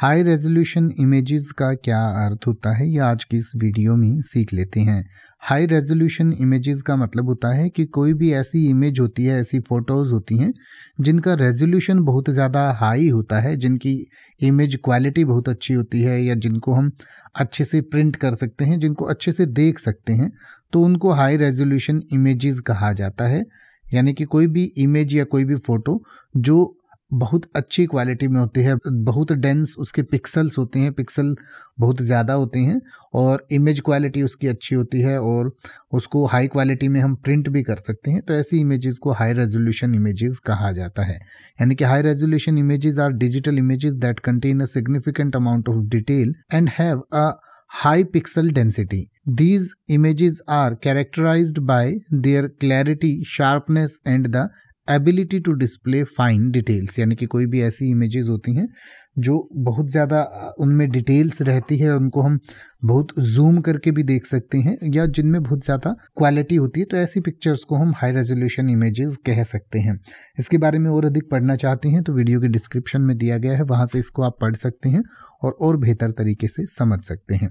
high resolution images का क्या अर्थ होता है ये आज की इस वीडियो में सीख लेते हैं हाई रेजोल्यूशन इमेजेस का मतलब होता है कि कोई भी ऐसी इमेज होती है ऐसी फ़ोटोज़ होती हैं जिनका रेजोल्यूशन बहुत ज़्यादा हाई होता है जिनकी इमेज क्वालिटी बहुत अच्छी होती है या जिनको हम अच्छे से प्रिंट कर सकते हैं जिनको अच्छे से देख सकते हैं तो उनको हाई रेजोल्यूशन इमेजेस कहा जाता है यानी कि कोई भी इमेज या कोई भी फ़ोटो जो बहुत अच्छी क्वालिटी में होती है बहुत डेंस उसके पिक्सल्स होते हैं पिक्सल बहुत ज़्यादा होते हैं और इमेज क्वालिटी उसकी अच्छी होती है और उसको हाई क्वालिटी में हम प्रिंट भी कर सकते हैं तो ऐसी इमेजेस को हाई रेजोल्यूशन इमेजेस कहा जाता है यानी कि high resolution images are digital images that contain a significant amount of detail and have a high pixel density these images are characterised by their clarity sharpness and the ability to display fine details यानी कि कोई भी ऐसी images होती हैं जो बहुत ज़्यादा उनमें डिटेल्स रहती है उनको हम बहुत जूम करके भी देख सकते हैं या जिनमें बहुत ज़्यादा क्वालिटी होती है तो ऐसी पिक्चर्स को हम हाई रेजोल्यूशन इमेजेस कह सकते हैं इसके बारे में और अधिक पढ़ना चाहते हैं तो वीडियो के डिस्क्रिप्शन में दिया गया है वहाँ से इसको आप पढ़ सकते हैं और और बेहतर तरीके से समझ सकते हैं